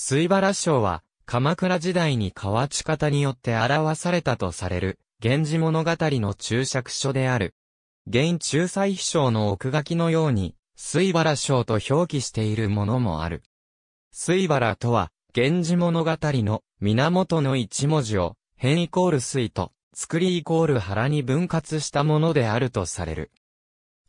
水原章は、鎌倉時代に河内方によって表されたとされる、源氏物語の注釈書である。現仲裁秘書の奥書きのように、水原章と表記しているものもある。水原とは、源氏物語の源の一文字を、変イコール水と、作りイコール腹に分割したものであるとされる。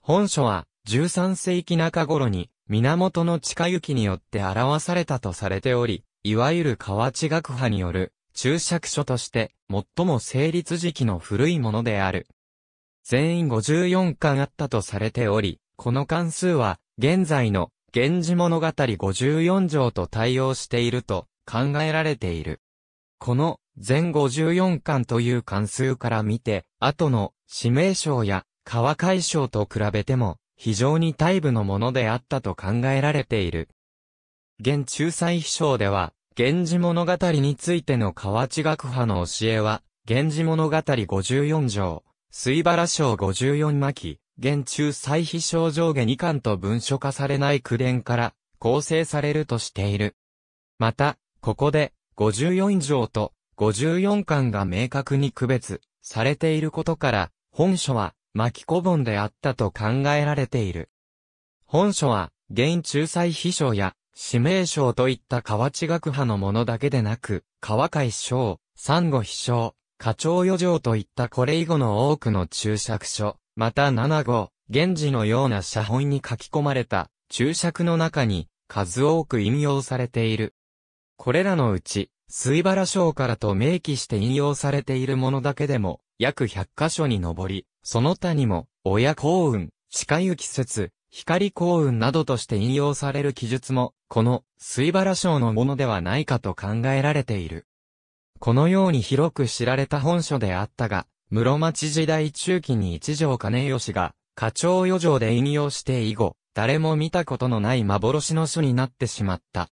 本書は、13世紀中頃に、源の近行きによって表されたとされており、いわゆる河内学派による注釈書として最も成立時期の古いものである。全員54巻あったとされており、この関数は現在の源氏物語54条と対応していると考えられている。この全54巻という関数から見て、後の指名章や川解章と比べても非常に大部のものであったと考えられている。現仲裁秘書では、源氏物語についての河内学派の教えは、源氏物語54条、水原章54巻、現中再秘書上下2巻と文書化されない句伝から構成されるとしている。また、ここで54条と54巻が明確に区別されていることから、本書は巻き古本であったと考えられている。本書は、現仲裁秘書や、指名賞といった河内学派のものだけでなく、川海賞、三五秘書、課長余剰といったこれ以後の多くの注釈書、また七五、現時のような写本に書き込まれた注釈の中に、数多く引用されている。これらのうち、水原省からと明記して引用されているものだけでも、約100箇所に上り、その他にも、親幸運、近行説、光幸運などとして引用される記述も、この水原省のものではないかと考えられている。このように広く知られた本書であったが、室町時代中期に一条兼義が、課長余剰で引用して以後、誰も見たことのない幻の書になってしまった。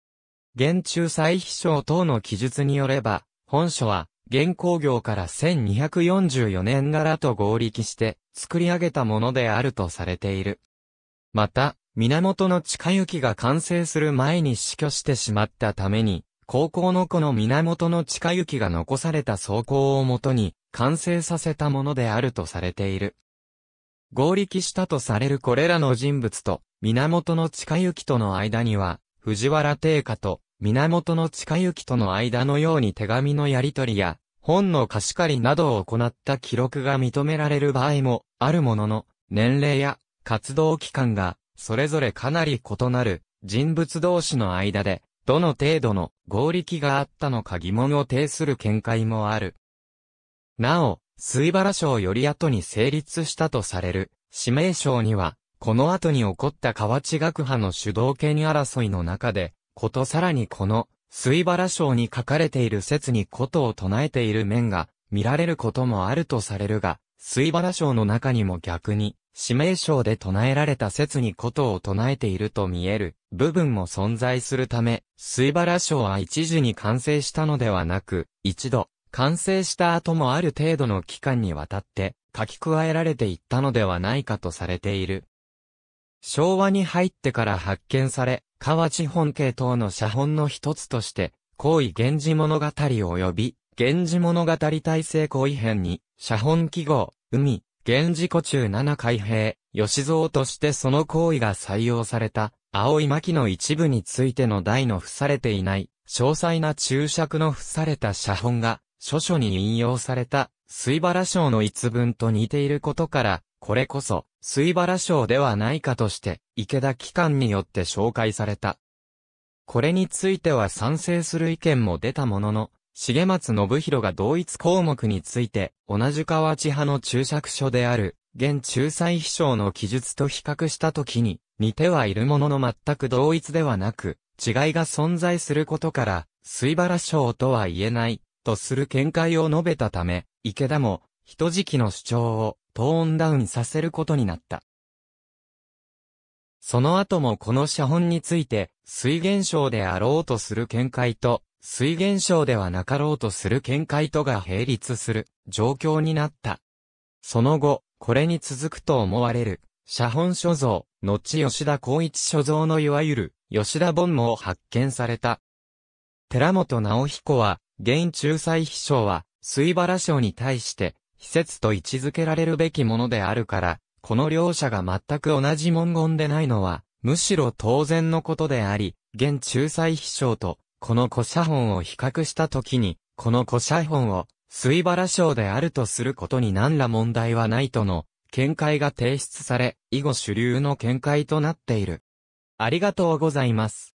現中再飛書等の記述によれば、本書は、現工業から1244年柄と合力して作り上げたものであるとされている。また、源の近行が完成する前に死去してしまったために、高校の子の源の近行が残された草稿をもとに完成させたものであるとされている。合力したとされるこれらの人物と源の近行との間には、藤原定家と源近行との間のように手紙のやり取りや、本の貸し借りなどを行った記録が認められる場合もあるものの、年齢や活動期間がそれぞれかなり異なる人物同士の間で、どの程度の合力があったのか疑問を呈する見解もある。なお、水原賞より後に成立したとされる、指名賞には、この後に起こった河内学派の主導権争いの中で、ことさらにこの、水原章に書かれている説にことを唱えている面が、見られることもあるとされるが、水原章の中にも逆に、指名章で唱えられた説にことを唱えていると見える部分も存在するため、水原章は一時に完成したのではなく、一度、完成した後もある程度の期間にわたって書き加えられていったのではないかとされている。昭和に入ってから発見され、河内本家等の写本の一つとして、行為源氏物語及び、源氏物語体制行為編に、写本記号、海、源氏古中七海兵、吉蔵としてその行為が採用された、青い巻の一部についての題の付されていない、詳細な注釈の付された写本が、諸書に引用された、水原章の一文と似ていることから、これこそ、水原賞ではないかとして、池田機関によって紹介された。これについては賛成する意見も出たものの、重松信弘が同一項目について、同じ河内派の注釈書である、現仲裁秘書の記述と比較したときに、似てはいるものの全く同一ではなく、違いが存在することから、水原賞とは言えない、とする見解を述べたため、池田も、人じきの主張を、トーンダウンさせることになった。その後もこの写本について、水現象であろうとする見解と、水現象ではなかろうとする見解とが並立する状況になった。その後、これに続くと思われる、写本所蔵、後吉田光一所蔵のいわゆる、吉田本も発見された。寺本直彦は、現仲裁秘書は、水原省に対して、施設と位置づけられるべきものであるから、この両者が全く同じ文言でないのは、むしろ当然のことであり、現仲裁秘書と、この古写本を比較したときに、この古写本を、水原賞であるとすることに何ら問題はないとの、見解が提出され、以後主流の見解となっている。ありがとうございます。